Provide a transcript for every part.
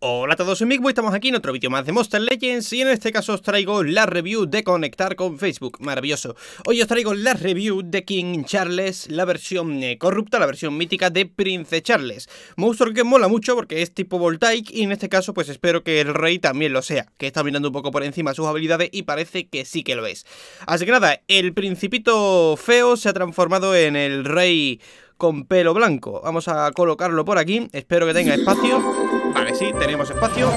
Hola a todos, soy y estamos aquí en otro vídeo más de Monster Legends y en este caso os traigo la review de conectar con Facebook, maravilloso. Hoy os traigo la review de King Charles, la versión eh, corrupta, la versión mítica de Prince Charles. Monster que mola mucho porque es tipo Voltaic y en este caso pues espero que el rey también lo sea, que está mirando un poco por encima sus habilidades y parece que sí que lo es. Así que nada, el principito feo se ha transformado en el rey con pelo blanco. Vamos a colocarlo por aquí. Espero que tenga espacio. Vale, sí, tenemos espacio.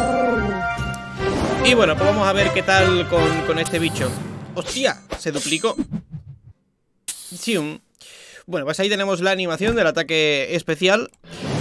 Y bueno, pues vamos a ver qué tal con, este bicho. ¡Hostia! Se duplicó. Sí, Bueno, pues ahí tenemos la animación del ataque especial.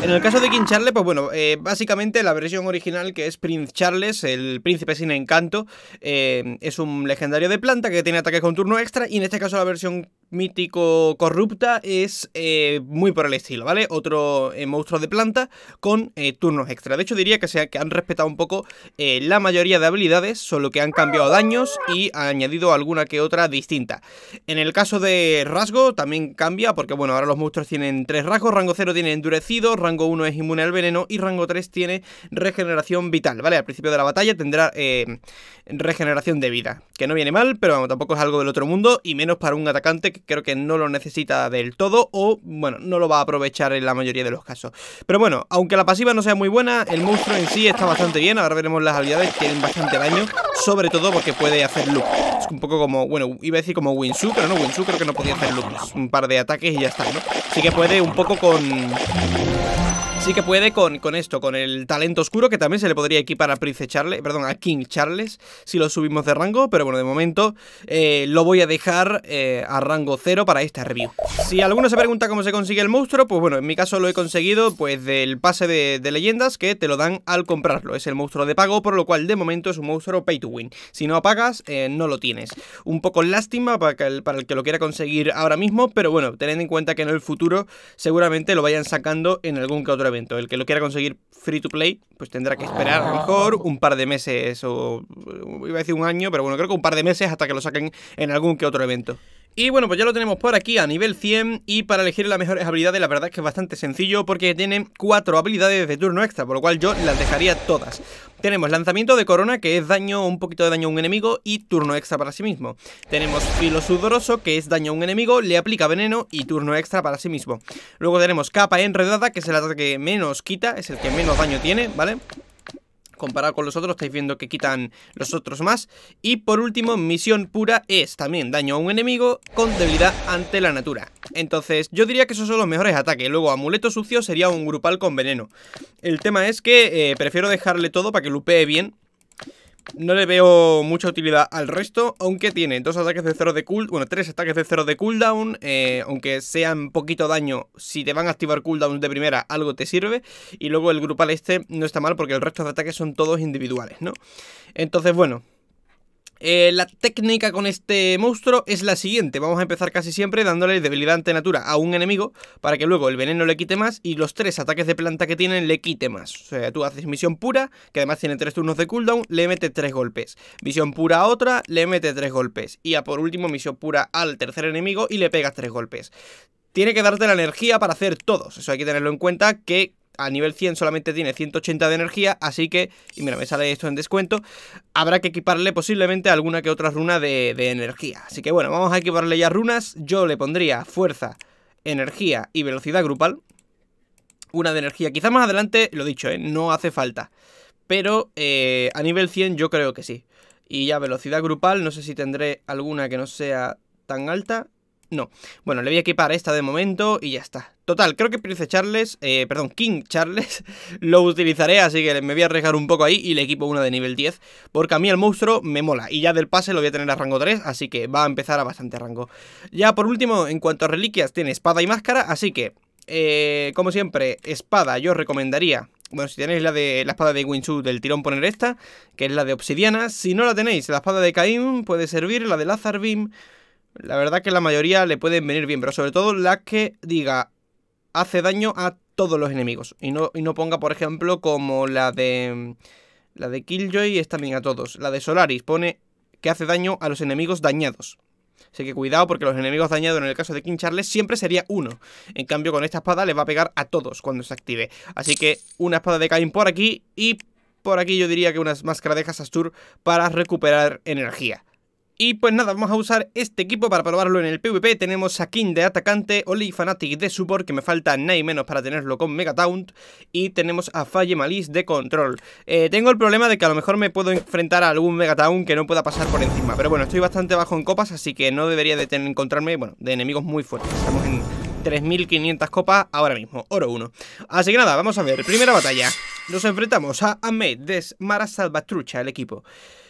En el caso de King Charles, pues bueno, eh, básicamente la versión original que es Prince Charles, el príncipe sin encanto, eh, es un legendario de planta que tiene ataques con turno extra y en este caso la versión mítico corrupta es eh, muy por el estilo, ¿vale? Otro eh, monstruo de planta con eh, turnos extra. De hecho diría que, han respetado un poco la mayoría de habilidades, solo que han cambiado daños y ha añadido alguna que otra distinta. En el caso de rasgo también cambia porque bueno, ahora los monstruos tienen tres rasgos, rango 0 tiene endurecido, rango 1 es inmune al veneno y rango 3 tiene regeneración vital, ¿vale? Al principio de la batalla tendrá regeneración de vida, que no viene mal, pero tampoco es algo del otro mundo y menos para un atacante que creo que no lo necesita del todo o, bueno, no lo va a aprovechar en la mayoría de los casos. Pero bueno, aunque la pasiva no sea muy buena, el monstruo en sí está bastante bien. Ahora veremos las habilidades, tienen bastante daño, sobre todo porque puede hacer loop. Es un poco como, bueno, iba a decir como Winsu, pero no, Winsu creo que no podía hacer loop. Un par de ataques y ya está, ¿no? Así que puede un poco con... Sí que puede con, esto, con el talento oscuro que también se le podría equipar a Prince Charles, perdón, a King Charles, si lo subimos de rango, pero bueno, de momento eh, lo voy a dejar eh, a rango 0 para esta review. Si alguno se pregunta cómo se consigue el monstruo, pues bueno, en mi caso lo he conseguido pues del pase de, leyendas que te lo dan al comprarlo. Es el monstruo de pago, por lo cual de momento es un monstruo pay to win. Si no apagas, eh, no lo tienes. Un poco lástima para, el, para el que lo quiera conseguir ahora mismo, pero bueno, teniendo en cuenta que en el futuro seguramente lo vayan sacando en algún que otro evento. El que lo quiera conseguir free to play, pues tendrá que esperar ah. mejor un par de meses o iba a decir un año, pero bueno, creo que un par de meses hasta que lo saquen en algún que otro evento. Y bueno, pues ya lo tenemos por aquí a nivel 100 y para elegir las mejores habilidades la verdad es que es bastante sencillo porque tiene cuatro habilidades de turno extra, por lo cual yo las dejaría todas. Tenemos lanzamiento de corona que es daño, un poquito de daño a un enemigo y turno extra para sí mismo. Tenemos filo sudoroso que es daño a un enemigo, le aplica veneno y turno extra para sí mismo. Luego tenemos capa enredada que es el ataque que menos quita, es el que menos daño tiene, ¿vale? comparado con los otros, estáis viendo que quitan los otros más. Y por último, misión pura es también daño a un enemigo con debilidad ante la natura. Entonces, yo diría que esos son los mejores ataques. Luego, amuleto sucio sería un grupal con veneno. El tema es que eh, prefiero dejarle todo para que lupee bien no le veo mucha utilidad al resto, aunque tiene dos ataques de cero de cooldown, bueno, tres ataques de cero de cooldown, eh, aunque sean poquito daño, si te van a activar cooldown de primera, algo te sirve, y luego el grupal este no está mal porque el resto de ataques son todos individuales, ¿no? Entonces, bueno, eh, la técnica con este monstruo es la siguiente. Vamos a empezar casi siempre dándole debilidad ante natura a un enemigo para que luego el veneno le quite más y los tres ataques de planta que tienen le quite más. O sea, tú haces misión pura, que además tiene tres turnos de cooldown, le mete tres golpes. Misión pura a otra, le mete tres golpes. Y a por último, misión pura al tercer enemigo y le pegas tres golpes. Tiene que darte la energía para hacer todos. Eso hay que tenerlo en cuenta que a nivel 100 solamente tiene 180 de energía, así que, y mira, me sale esto en descuento, habrá que equiparle posiblemente alguna que otra runa de, energía. Así que bueno, vamos a equiparle ya runas, yo le pondría fuerza, energía y velocidad grupal. Una de energía, quizás más adelante, lo dicho, ¿eh? no hace falta. Pero eh, a nivel 100 yo creo que sí. Y ya velocidad grupal, no sé si tendré alguna que no sea tan alta. No. Bueno, le voy a equipar esta de momento y ya está. Total, creo que Prince Charles, eh, perdón, King Charles, lo utilizaré, así que me voy a arriesgar un poco ahí y le equipo una de nivel 10, porque a mí el monstruo me mola, y ya del pase lo voy a tener a rango 3, así que va a empezar a bastante rango. Ya por último, en cuanto a reliquias, tiene espada y máscara, así que, eh, como siempre, espada yo recomendaría bueno, si tenéis la de la espada de Winsu del tirón, poner esta, que es la de obsidiana. Si no la tenéis, la espada de Caín puede servir, la de Lazar la verdad que la mayoría le pueden venir bien, pero sobre todo la que diga hace daño a todos los enemigos. Y no, no ponga, por ejemplo, como la de... La de Killjoy es también a todos. La de Solaris pone que hace daño a los enemigos dañados. Así que cuidado porque los enemigos dañados en el caso de King Charles siempre sería uno. En cambio con esta espada le va a pegar a todos cuando se active. Así que una espada de Cain por aquí y por aquí yo diría que unas máscara de Hasastur para recuperar energía. Y pues nada, vamos a usar este equipo para probarlo en el PvP. Tenemos a King de atacante, Oli Fanatic de support, que me falta nada y menos para tenerlo con Megataunt. Y tenemos a Falle Malice de control. Eh, tengo el problema de que a lo mejor me puedo enfrentar a algún Megatown que no pueda pasar por encima. Pero bueno, estoy bastante bajo en copas, así que no debería de encontrarme, bueno, de enemigos muy fuertes. Estamos en 3.500 copas ahora mismo, oro 1. Así que nada, vamos a ver, primera batalla. Nos enfrentamos a Ahmed de Mara Salvatrucha, el equipo.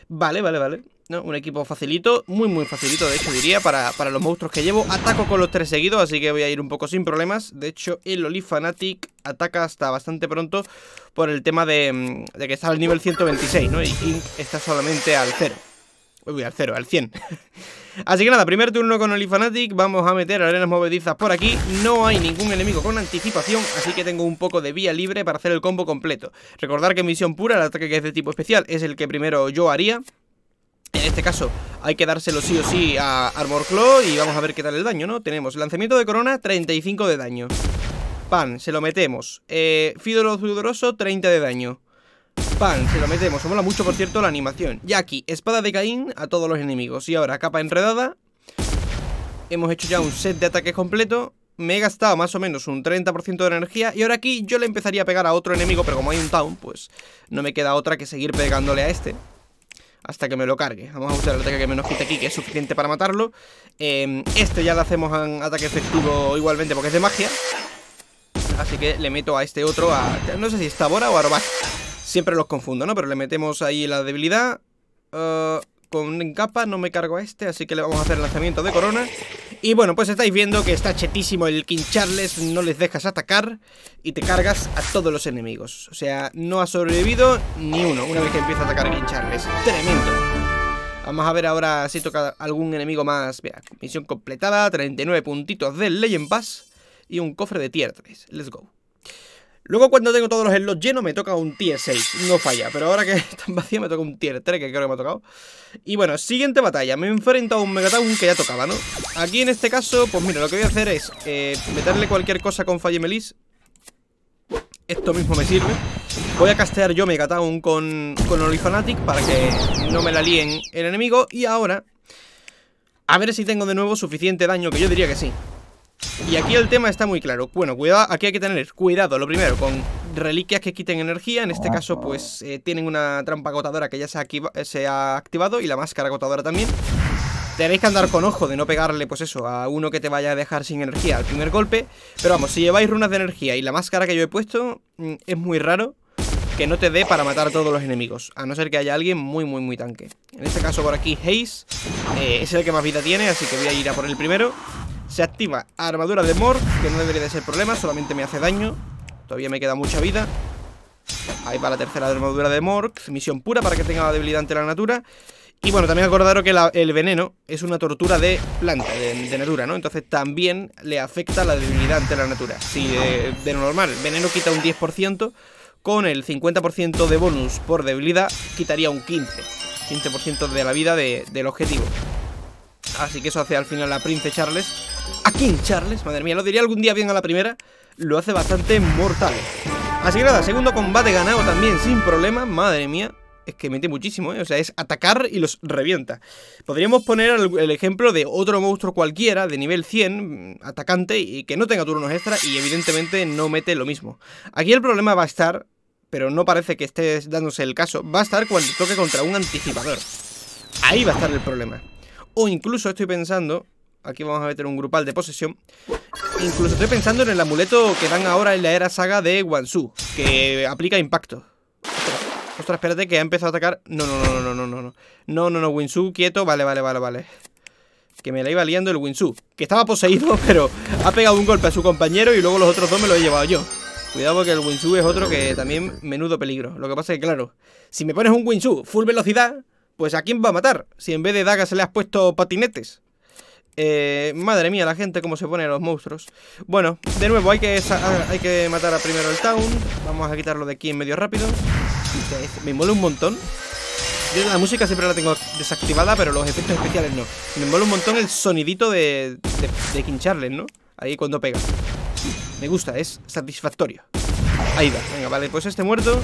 Vale, vale, vale. Un equipo facilito, muy muy facilito de hecho diría para, los monstruos que llevo Ataco con los tres seguidos, así que voy a ir un poco sin problemas De hecho el Oli Fanatic ataca hasta bastante pronto por el tema de, mm, que está al nivel 126, ¿no? Y King está solamente al 0 voy al 0, al 100 Así que nada, primer turno con Olifanatic Vamos a meter arenas movedizas por aquí No hay ningún enemigo con anticipación Así que tengo un poco de vía libre para hacer el combo completo Recordar que misión pura el ataque que es de tipo especial Es el que primero yo haría en este caso hay que dárselo sí o sí a Armor Claw y vamos a ver qué tal el daño, ¿no? Tenemos lanzamiento de corona, 35 de daño. Pan, se lo metemos. Eh, Fidoro Sudoroso, 30 de daño. Pan, se lo metemos. Se mola mucho, por cierto, la animación. Y aquí, espada de Caín a todos los enemigos. Y ahora, capa enredada. Hemos hecho ya un set de ataques completo. Me he gastado más o menos un 30% de energía. Y ahora aquí yo le empezaría a pegar a otro enemigo, pero como hay un town, pues no me queda otra que seguir pegándole a este hasta que me lo cargue. Vamos a usar el ataque que menos quita aquí, que es suficiente para matarlo. este ya lo hacemos en ataque efectivo igualmente porque es de magia. Así que le meto a este otro a... No sé si es Tabora o Arobac. Siempre los confundo, ¿no? Pero le metemos ahí la debilidad. Con eh, con capa no me cargo a este, así que le vamos a hacer lanzamiento de corona. Y bueno, pues estáis viendo que está chetísimo el King Charles, no les dejas atacar y te cargas a todos los enemigos. O sea, no ha sobrevivido ni uno una vez que empieza a atacar a King Charles. ¡Tremendo! Vamos a ver ahora si toca algún enemigo más. Mira, misión completada, 39 puntitos de Legend Pass y un cofre de tier 3. Let's go. Luego cuando tengo todos los slots llenos me toca un tier 6, no falla, pero ahora que están vacíos me toca un tier 3 que creo que me ha tocado. Y bueno, siguiente batalla, me enfrento a un Megatown que ya tocaba, ¿no? Aquí en este caso, pues mira, lo que voy a hacer es eh, meterle cualquier cosa con Falle Melis. Esto mismo me sirve. Voy a castear yo Megatown con, con Fanatic para que no me la líen el enemigo. Y ahora, a ver si tengo de nuevo suficiente daño, que yo diría que sí. Y aquí el tema está muy claro. Bueno, cuidado, aquí hay que tener cuidado, lo primero, con reliquias que quiten energía. En este caso, pues eh, tienen una trampa agotadora que ya eh, se ha, activado y la máscara agotadora también. Tenéis que andar con ojo de no pegarle, pues eso, a uno que te vaya a dejar sin energía al primer golpe. Pero vamos, si lleváis runas de energía y la máscara que yo he puesto, mm, es muy raro que no te dé para matar a todos los enemigos. A no ser que haya alguien muy, muy, muy tanque. En este caso por aquí, Haze, eh, es el que más vida tiene, así que voy a ir a por el primero. Se activa armadura de Mor, que no debería de ser problema, solamente me hace daño. Todavía me queda mucha vida. Ahí va la tercera armadura de Mork, misión pura para que tenga la debilidad ante la natura. Y bueno, también acordaros que el veneno es una tortura de planta, de, natura, ¿no? Entonces también le afecta la debilidad ante la natura. Si de, lo normal, veneno quita un 10%, con el 50% de bonus por debilidad quitaría un 15%. 15% de la vida del objetivo. Así que eso hace al final a Prince Charles Aquí en Charles Madre mía, lo diría algún día bien a la primera Lo hace bastante mortal Así que nada, segundo combate ganado también sin problema Madre mía, es que mete muchísimo, ¿eh? O sea, es atacar y los revienta. Podríamos poner el ejemplo de otro monstruo cualquiera de nivel 100, mm, atacante, y que no tenga turnos extra y evidentemente no mete lo mismo. Aquí el problema va a estar, pero no parece que esté dándose el caso, va a estar cuando toque contra un anticipador. Ahí va a estar el problema. O incluso estoy pensando Aquí vamos a meter un grupal de posesión. Incluso estoy pensando en el amuleto que dan ahora en la era saga de Wansu, que aplica impacto. Ostras, espérate que ha empezado a atacar. No, no, no, no, no, no, no. No, no, no, Winsu, quieto. Vale, vale, vale, vale. Que me la iba liando el Winsu. Que estaba poseído, pero ha pegado un golpe a su compañero y luego los otros dos me lo he llevado yo. Cuidado porque el Winsu es otro que también menudo peligro. Lo que pasa es que, claro, si me pones un Winsu full velocidad, pues ¿a quién va a matar? Si en vez de dagas se le has puesto patinetes. Eh, madre mía, la gente cómo se ponen los monstruos Bueno, de nuevo, hay que, ah, hay que matar a primero el town Vamos a quitarlo de aquí en medio rápido Me mola un montón Yo la música siempre la tengo desactivada Pero los efectos especiales no Me mola un montón el sonidito de, de, de ¿no? Ahí cuando pega Me gusta, es satisfactorio Ahí va, venga, vale, pues este muerto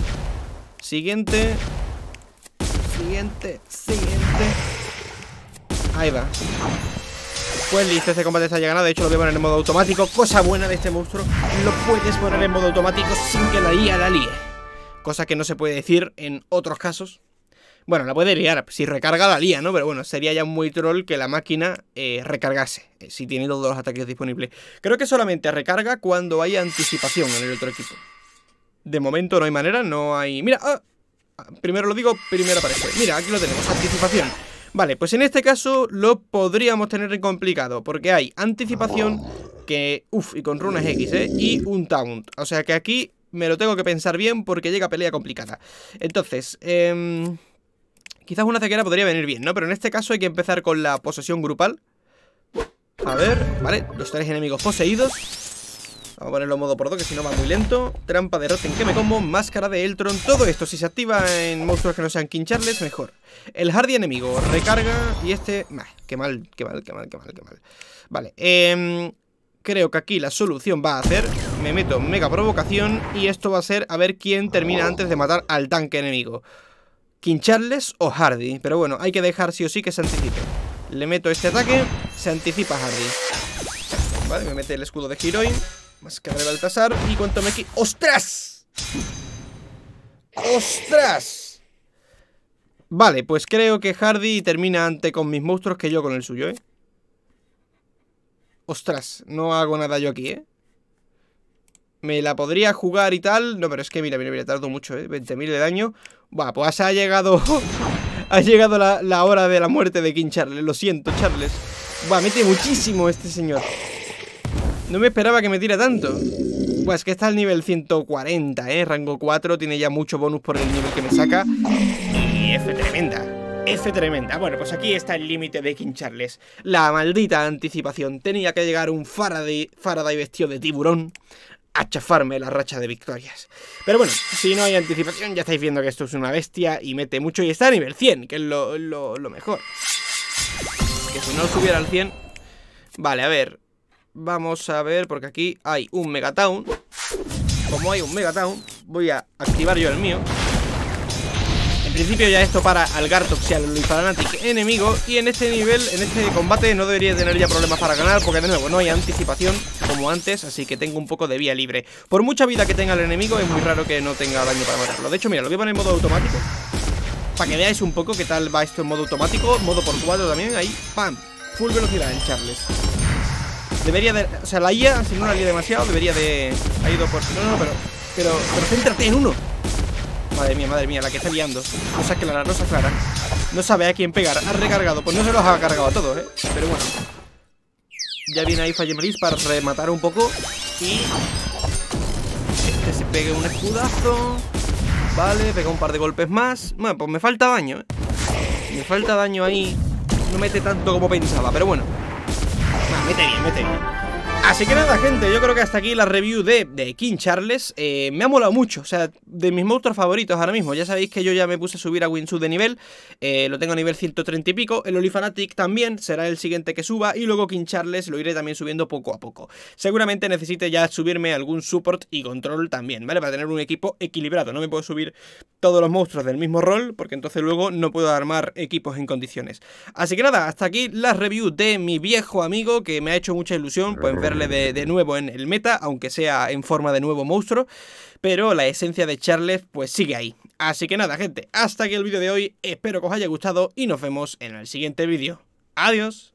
Siguiente Siguiente, siguiente Ahí va pues listo, este combate está ganado, De hecho lo voy a poner en modo automático Cosa buena de este monstruo Lo puedes poner en modo automático sin que la IA la líe Cosa que no se puede decir en otros casos bueno, la puede liar, si recarga la lía, ¿no? Pero bueno, sería ya muy troll que la máquina eh, recargase, eh, si tiene todos los ataques disponibles. Creo que solamente recarga cuando hay anticipación en el otro equipo. De momento no hay manera, no hay... ¡Mira! Ah, ah primero lo digo, primero aparece. Mira, aquí lo tenemos, anticipación. Vale, pues en este caso lo podríamos tener complicado, porque hay anticipación que... Uf, y con runas X, ¿eh? Y un taunt. O sea que aquí me lo tengo que pensar bien porque llega pelea complicada. Entonces, eh, quizás una ceguera podría venir bien, ¿no? Pero en este caso hay que empezar con la posesión grupal. A ver, vale, los tres enemigos poseídos. Vamos a ponerlo modo por dos, que si no va muy lento. Trampa de roten que me combo. máscara de Eltron, todo esto. Si se activa en monstruos que no sean quincharles, mejor. El Hardy enemigo, recarga y este... qué mal, qué mal, qué mal, qué mal, qué mal. Vale, em, creo que aquí la solución va a ser... Me meto mega provocación y esto va a ser a ver quién termina antes de matar al tanque enemigo. Quincharles o Hardy, pero bueno, hay que dejar sí o sí que se anticipe. Le meto este ataque, se anticipa Hardy. Vale, me mete el escudo de Hiroi más que de Baltasar y me aquí. ¡Ostras! ¡Ostras! Vale, pues creo que Hardy termina antes con mis monstruos que yo con el suyo, ¿eh? Ostras, no hago nada yo aquí, ¿eh? Me la podría jugar y tal. No, pero es que mira, mira, mira, tardo mucho, ¿eh? 20.000 de daño. Buah, pues ha llegado... ha llegado la, hora de la muerte de King Charles. Lo siento, Charles. Va, mete muchísimo este señor. No me esperaba que me tira tanto. Pues que está al nivel 140, ¿eh? Rango 4, tiene ya mucho bonus por el nivel que me saca. Y F tremenda. F tremenda. Bueno, pues aquí está el límite de King Charles. La maldita anticipación. Tenía que llegar un Faraday, vestido de tiburón a chafarme la racha de victorias. Pero bueno, si no hay anticipación, ya estáis viendo que esto es una bestia y mete mucho y está a nivel 100, que es lo, lo mejor. Que si no subiera al 100... Vale, a ver, Vamos a ver, porque aquí hay un Megatown Como hay un Megatown Voy a activar yo el mío En principio ya esto para al Gartox y al Fanatic enemigo Y en este nivel, en este combate No debería tener ya problemas para ganar Porque de nuevo no hay anticipación como antes Así que tengo un poco de vía libre Por mucha vida que tenga el enemigo es muy raro que no tenga daño para matarlo De hecho mira, lo voy a poner en modo automático para que veáis un poco qué tal va esto en modo automático, modo por cuatro también, ahí, ¡pam! Full velocidad en Charles Debería de... O sea, la IA, si no la lié demasiado, debería de... Ha ido por... No, no, pero... Pero, pero céntrate en uno. Madre mía, madre mía, la que está liando. que la rosa clara. No sabe a quién pegar. Ha recargado. Pues no se los ha cargado a todos, ¿eh? Pero bueno. Ya viene ahí Fallemaris para rematar un poco. Y... Este se pegue un escudazo. Vale, pega un par de golpes más. Bueno, pues me falta daño, ¿eh? Me falta daño ahí. No mete tanto como pensaba, pero bueno mete bien, mete bien. Así que nada, gente, yo creo que hasta aquí la review de, de King Charles. Eh, me ha molado mucho, o sea, de mis monstruos favoritos ahora mismo. Ya sabéis que yo ya me puse a subir a Winsu de nivel. Eh, lo tengo a nivel 130 y pico. El Olifanatic también será el siguiente que suba. Y luego King Charles lo iré también subiendo poco a poco. Seguramente necesite ya subirme algún support y control también, ¿vale? Para tener un equipo equilibrado. No me puedo subir todos los monstruos del mismo rol, porque entonces luego no puedo armar equipos en condiciones. Así que nada, hasta aquí la review de mi viejo amigo, que me ha hecho mucha ilusión pues, ver de, de, nuevo en el meta, aunque sea en forma de nuevo monstruo, pero la esencia de Charles pues sigue ahí. Así que nada gente, hasta aquí el vídeo de hoy, espero que os haya gustado y nos vemos en el siguiente vídeo. Adiós.